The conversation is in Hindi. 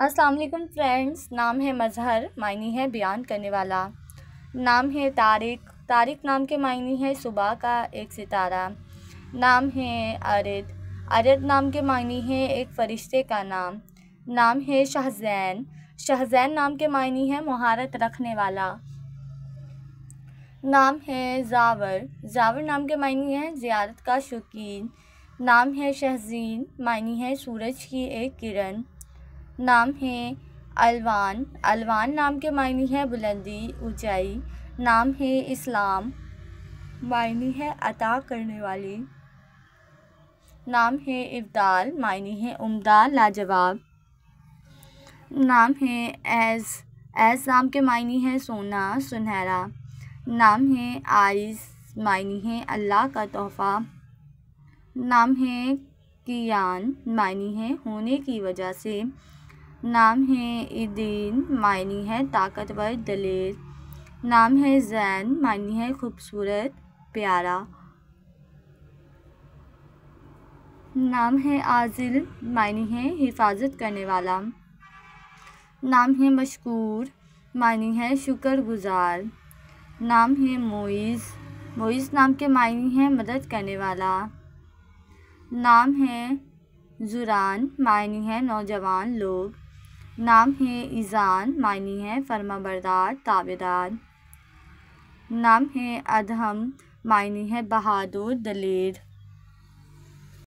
अस्सलाम वालेकुम फ्रेंड्स नाम है मज़हर मायने है बयान करने वाला नाम है तारिक तारिक नाम के मायने है सुबह का एक सितारा नाम है अरद अरद नाम के मायने है एक फ़रिश्ते का नाम नाम है शहजैन शहजैन नाम के मायने है महारत रखने वाला नाम है जावर जावर नाम के मायने है ज़ियारत का शौकीन नाम है शहजीन मायने है सूरज की एक किरण नाम है अलवान अलवान नाम के मायने है बुलंदी ऊंचाई नाम है इस्लाम मायने है अता करने वाली नाम है इब्दाल मायने है उमदा लाजवाब नाम है ऐस एज नाम के मायने है सोना सुनहरा नाम है आरिस मायने है अल्लाह का तोहफ़ा नाम है कियान मायने है होने की वजह से नाम है इदीन मायनी है ताकतवर दलेर नाम है जैन मायनी है खूबसूरत प्यारा नाम है आजिल मायनी है हिफाजत करने वाला नाम है मशकूर मायनी है शुक्रगुजार नाम है मोइज़ मोइज़ नाम के मायनी है मदद करने वाला नाम है जुरान मायनी है नौजवान लोग नाम है ईज़ान मायनी है फर्माबरदार ताबेदार नाम है अधम मायनी है बहादुर दलेर